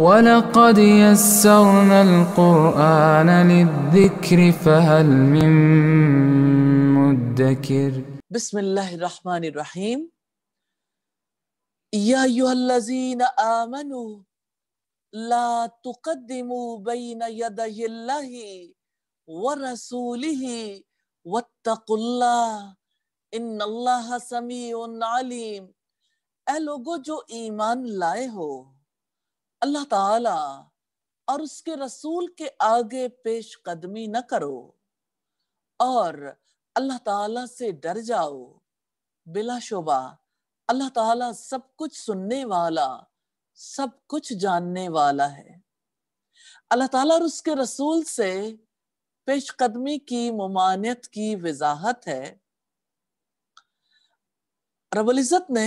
ولقد يسرنا القرآن للذكر فهل من مدكر بسم الله الرحمن الرحيم يا أيها الذين آمنوا لا تقدموا بين يدي الله ورسوله واتقوا الله إن الله سميع عليم ألو جو إيمان لايهو अल्लाह ताला और उसके रसूल के आगे पेश कदमी न करो और अल्लाह ताला से डर जाओ बिलाशुबा अल्लाह ताला सब कुछ सुनने वाला सब कुछ जानने वाला है अल्लाह ताला और उसके रसूल से पेश कदमी की ममानियत की वजाहत है इज़्ज़त ने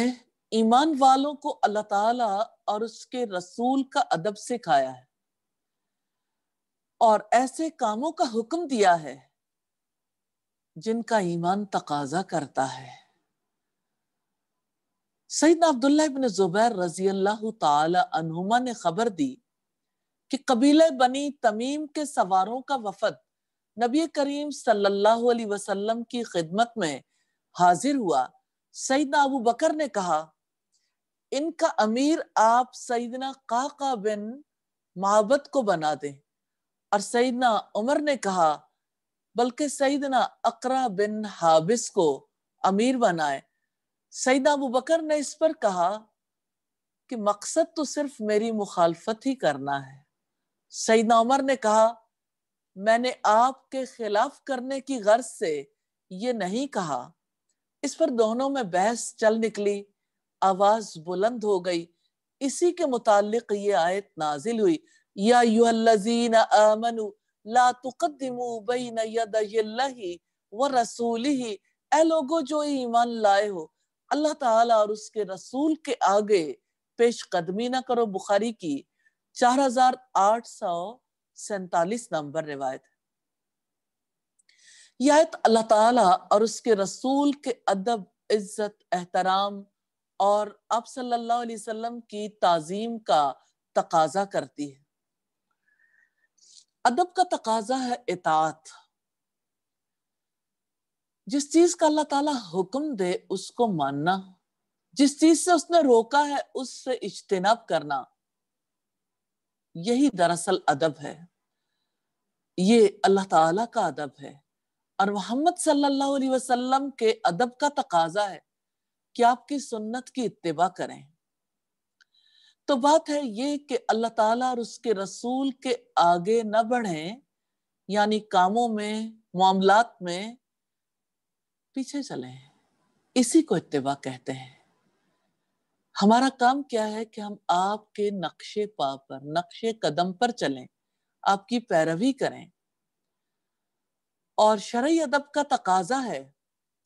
ईमान वालों को अल्लाह ताला और उसके रसूल का अदब सिखाया है और ऐसे कामों का हुक्म दिया है जिनका ईमान तकाजा करता है सईद अब्दुल्ला इबन जुबैर रजी अल्लाह तहुमा ने खबर दी कि कबीले बनी तमीम के सवारों का वफद नबी करीम सल्लल्लाहु अलैहि वसल्लम की खिदमत में हाजिर हुआ सईद अबू बकर ने कहा इनका अमीर आप सईदना काका बिन महाबत को बना दें और सईदना उमर ने कहा बल्कि सईदना अकरा बिन हाबिस को अमीर बनाए सईदा अबू बकर ने इस पर कहा कि मकसद तो सिर्फ मेरी मुखालफत ही करना है सईदना उमर ने कहा मैंने आपके खिलाफ करने की गर्ज से ये नहीं कहा इस पर दोनों में बहस चल निकली आवाज बुलंद हो गई इसी के मुतालिक ये आयत नाजिल हुई या युल्लजीन बैन यदयिल्लाहि व रसूलिहि ए लोगों जो ईमान लाए हो अल्लाह ताला और उसके रसूल के आगे पेश कदमी ना करो बुखारी की चार हजार आठ सौ सैतालीस नंबर रिवायत यह आयत अल्लाह ताला और उसके रसूल के अदब इज्जत एहतराम और आप सल्लल्लाहु अलैहि वसल्लम की ताजीम का तकाजा करती है अदब का तकाजा है इतात जिस चीज का अल्लाह ताला हुक्म दे उसको मानना जिस चीज से उसने रोका है उससे इज्तनाब करना यही दरअसल अदब है ये अल्लाह ताला का अदब है और मोहम्मद सल्लल्लाहु अलैहि वसल्लम के अदब का तकाजा है कि आपकी सुन्नत की इतवा करें तो बात है ये कि अल्लाह ताला और उसके रसूल के आगे न बढ़े यानी कामों में मामलात में पीछे चले इसी को इतवा कहते हैं हमारा काम क्या है कि हम आपके नक्शे पा पर नक्शे कदम पर चलें आपकी पैरवी करें और शरय अदब का तकाजा है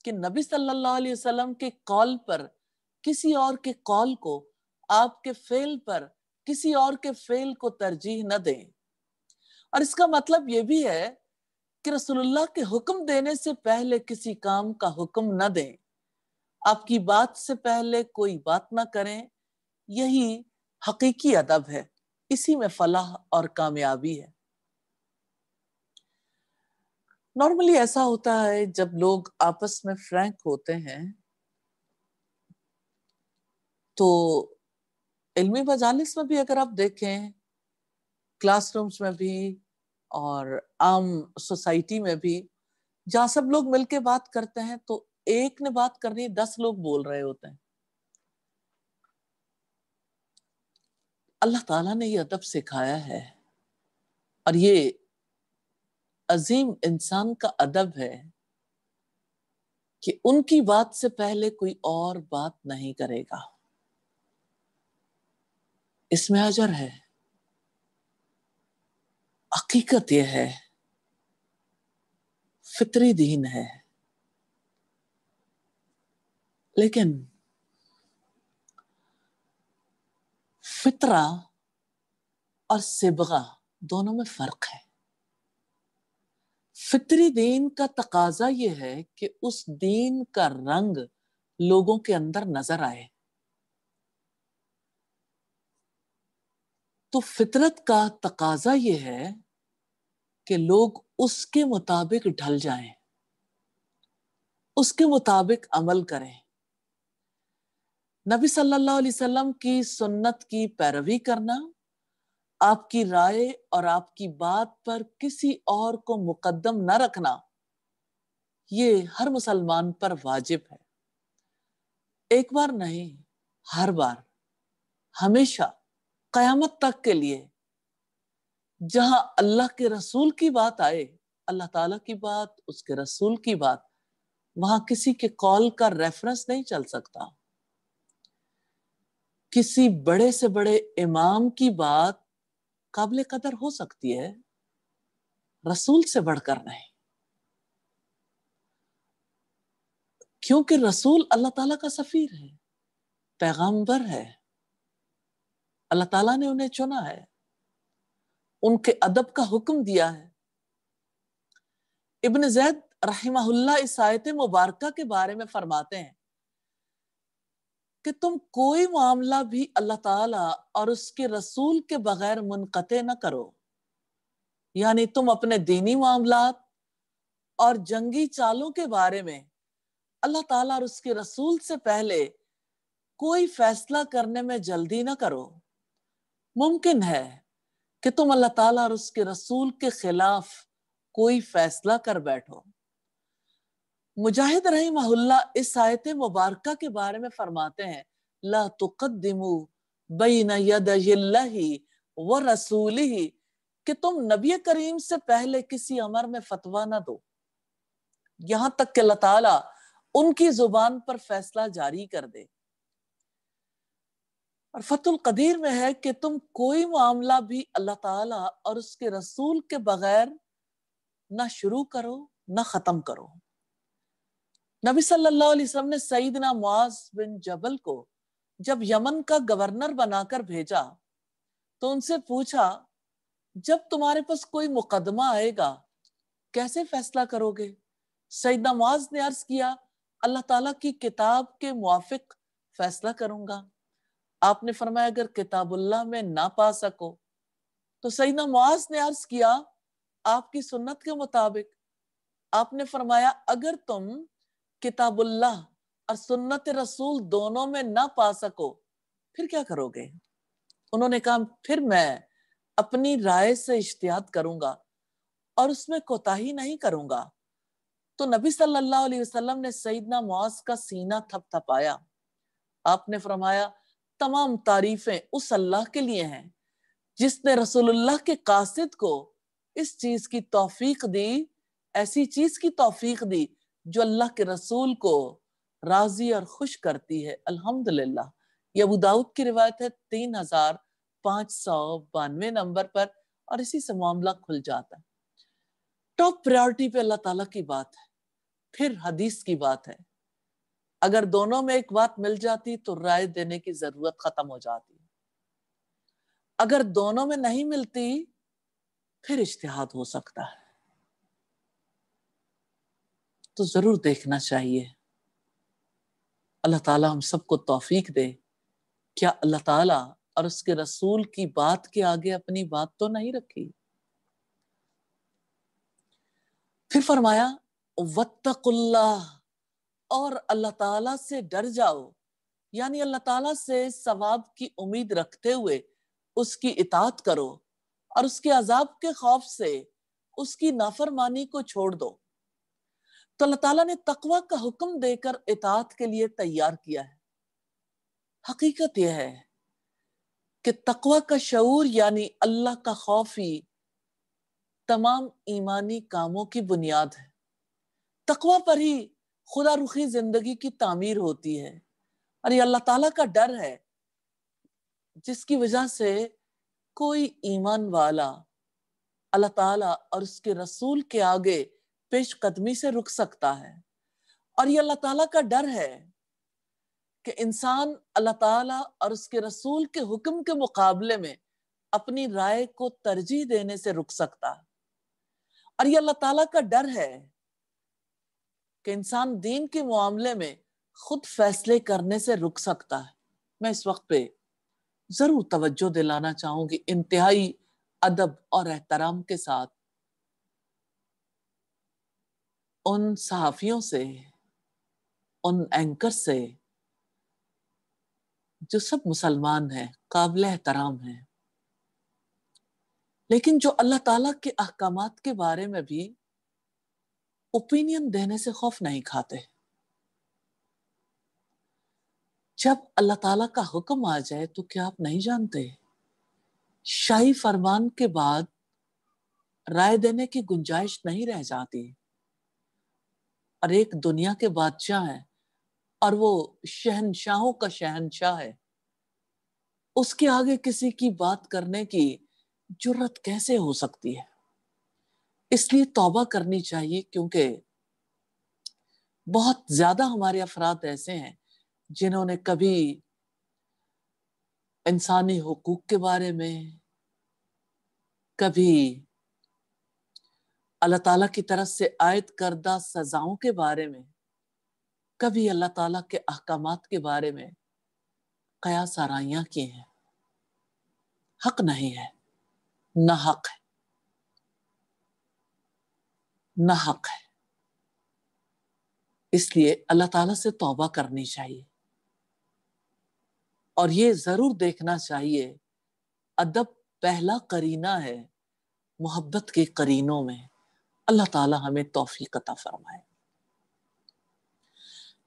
कि नबी सल्लल्लाहु अलैहि वसल्लम के कॉल पर किसी और के कॉल को आपके फेल पर किसी और के फेल को तरजीह न दें और इसका मतलब ये भी है कि रसूलुल्लाह के हुक्म देने से पहले किसी काम का हुक्म न दें आपकी बात से पहले कोई बात ना करें यही हकीकी अदब है इसी में फलाह और कामयाबी है नॉर्मली ऐसा होता है जब लोग आपस में फ्रैंक होते हैं तो इल्मी मजालिस में भी अगर आप देखें क्लासरूम्स में भी और आम सोसाइटी में भी जहां सब लोग मिलके बात करते हैं तो एक ने बात करनी दस लोग बोल रहे होते हैं अल्लाह ताला ने ये अदब सिखाया है और ये अजीम इंसान का अदब है कि उनकी बात से पहले कोई और बात नहीं करेगा इसमें अजर है हकीकत यह है फितरी दीन है लेकिन फितरा और सिबगा दोनों में फर्क है फितरी दीन का तकाजा ये है कि उस दीन का रंग लोगों के अंदर नजर आए तो फितरत का तकाजा ये है कि लोग उसके मुताबिक ढल जाएं, उसके मुताबिक अमल करें नबी सल्लल्लाहु अलैहि वसल्लम की सुन्नत की पैरवी करना आपकी राय और आपकी बात पर किसी और को मुकदम न रखना ये हर मुसलमान पर वाजिब है एक बार नहीं हर बार हमेशा कयामत तक के लिए जहां अल्लाह के रसूल की बात आए अल्लाह ताला की बात उसके रसूल की बात वहां किसी के कॉल का रेफरेंस नहीं चल सकता किसी बड़े से बड़े इमाम की बात काबिल कदर हो सकती है रसूल से बढ़कर नहीं क्योंकि रसूल अल्लाह ताला का सफ़ीर है पैगंबर है अल्लाह ताला ने उन्हें चुना है उनके अदब का हुक्म दिया है इब्न जैद रहिमाहुल्ला इस आयत मुबारका के बारे में फरमाते हैं कि तुम कोई मामला भी अल्लाह ताला और उसके रसूल के बगैर मुनक़ न करो यानी तुम अपने दीनी मामला और जंगी चालों के बारे में अल्लाह ताला और उसके रसूल से पहले कोई फैसला करने में जल्दी ना करो मुमकिन है कि तुम अल्लाह ताला और उसके रसूल के खिलाफ कोई फैसला कर बैठो मुजाहिद रही महुल्ला इस आयत मुबारक के बारे में फरमाते हैं ला तुकदमू बैन व रसूल ही कि तुम नबी करीम से पहले किसी अमर में फतवा ना दो यहां तक के अल्लाह ताला उनकी जुबान पर फैसला जारी कर दे और फतुल कदीर में है कि तुम कोई मामला भी अल्लाह ताला और उसके रसूल के बगैर ना शुरू करो ना खत्म करो नबी सल्लल्लाहु अलैहि वसल्लम ने सईदना मुआज बिन जबल को जब यमन का गवर्नर बनाकर भेजा तो उनसे पूछा जब तुम्हारे पास कोई मुकदमा आएगा कैसे फैसला करोगे सईदना मुआज ने अर्ज किया अल्लाह ताला की किताब के मुआफिक फैसला करूंगा आपने फरमाया अगर किताबुल्लाह में ना पा सको तो सईदना मुआज ने अर्ज किया आपकी सुन्नत के मुताबिक आपने फरमाया अगर तुम किताबुल्लाह और सुन्नत रसूल दोनों में ना पा सको फिर क्या करोगे उन्होंने कहा फिर मैं अपनी राय से इश्तियात करूंगा और उसमें कोताही नहीं करूंगा तो नबी सल्लल्लाहु अलैहि वसल्लम ने सईदना मुआज का सीना थपथपाया आपने फरमाया तमाम तारीफें उस अल्लाह के लिए हैं जिसने रसूलुल्लाह के कासिद को इस चीज की तौफीक दी ऐसी चीज की तौफीक दी जो अल्लाह के रसूल को राजी और खुश करती है अल्हम्दुलिल्लाह ये अबू दाऊद की रिवायत है तीन हजार पांच सौ बानवे नंबर पर और इसी से मामला खुल जाता है टॉप प्रायोरिटी पे अल्लाह ताला की बात है फिर हदीस की बात है अगर दोनों में एक बात मिल जाती तो राय देने की जरूरत खत्म हो जाती अगर दोनों में नहीं मिलती फिर इश्तिहाद हो सकता है तो ज़रूर देखना चाहिए अल्लाह ताला हम सबको तौफीक दे क्या अल्लाह ताला और उसके रसूल की बात के आगे अपनी बात तो नहीं रखी फिर फरमाया वत्तकुल्ला और अल्लाह ताला से डर जाओ यानी अल्लाह ताला से सवाब की उम्मीद रखते हुए उसकी इतात करो और उसके अजाब के खौफ से उसकी नाफरमानी को छोड़ दो तो अल्लाह ताला ने तकवा का हुक्म देकर इतात के लिए तैयार किया है हकीकत यह है कि तकवा का शूर यानी अल्लाह का खौफ ही तमाम ईमानी कामों की बुनियाद है तकवा पर ही खुदा रुखी जिंदगी की तामीर होती है और ये अल्लाह ताला का डर है जिसकी वजह से कोई ईमान वाला अल्लाह ताला और उसके रसूल के आगे पेश कदमी से रुक सकता है और ये अल्लाह ताला का डर है कि इंसान अल्लाह ताला और उसके रसूल के हुक्म के मुकाबले में अपनी राय को तरजीह देने से रुक सकता है और ये अल्लाह ताला का डर है कि इंसान दीन के मामले में खुद फैसले करने से रुक सकता है मैं इस वक्त पे जरूर तवज्जो दिलाना चाहूंगी इंतहाई अदब और एहतराम के साथ उन सहाफ़ियों से उन एंकर से जो सब मुसलमान हैं काबिल एहतराम हैं लेकिन जो अल्लाह ताला के अहकाम के बारे में भी ओपिनियन देने से खौफ नहीं खाते जब अल्लाह ताला का हुक्म आ जाए तो क्या आप नहीं जानते शाही फरमान के बाद राय देने की गुंजाइश नहीं रह जाती और एक दुनिया के बादशाह हैं और वो शहनशाहों का शहनशाह है उसके आगे किसी की बात करने की जरूरत कैसे हो सकती है इसलिए तौबा करनी चाहिए क्योंकि बहुत ज्यादा हमारे अफराद ऐसे हैं जिन्होंने कभी इंसानी हकूक के बारे में कभी अल्लाह ताला की तरफ से आयद करदा सजाओं के बारे में कभी अल्लाह ताला के अहकाम के बारे में कया आराइयाँ की हैं हक नहीं है ना हक है ना हक है इसलिए अल्लाह ताला से तौबा करनी चाहिए और ये जरूर देखना चाहिए अदब पहला करीना है मोहब्बत के करीनों में अल्लाह ताला हमें तोफ़ी अता फरमाए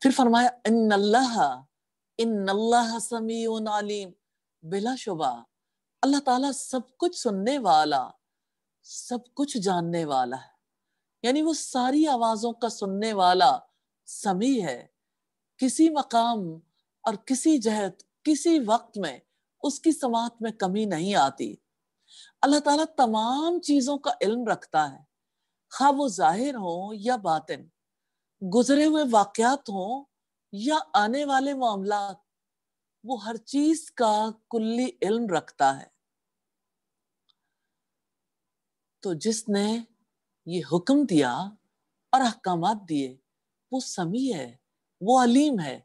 फिर फरमाया इन अल्लाह इन अल्लाह समी आलिम बिलाशुबा अल्लाह ताला सब कुछ सुनने वाला सब कुछ जानने वाला है यानी वो सारी आवाज़ों का सुनने वाला समी है किसी मकाम और किसी जहत किसी वक्त में उसकी समात में कमी नहीं आती अल्लाह ताला तमाम चीज़ों का इल्म रखता है खा हाँ, वो जाहिर हो या बातिन गुजरे हुए वाकयात हों या आने वाले मामला वो हर चीज का कुल्ली इल्म रखता है तो जिसने ये हुक्म दिया और अहकाम दिए वो समी है वो अलीम है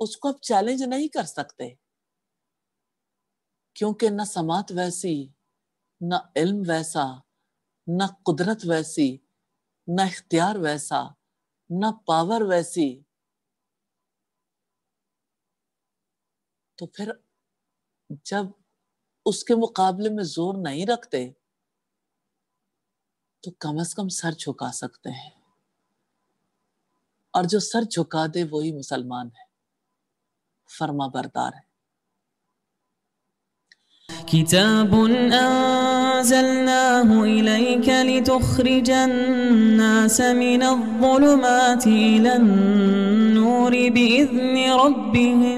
उसको आप चैलेंज नहीं कर सकते क्योंकि न समात वैसी न इल्म वैसा न कुदरत वैसी न इख्तियार वैसा न पावर वैसी तो फिर जब उसके मुकाबले में जोर नहीं रखते तो कम से कम सर झुका सकते हैं और जो सर झुका दे वही मुसलमान है फर्मा बरदार है आ... أنزلناه إليك لتخرج الناس من الظلمات إلى النور بإذن ربهم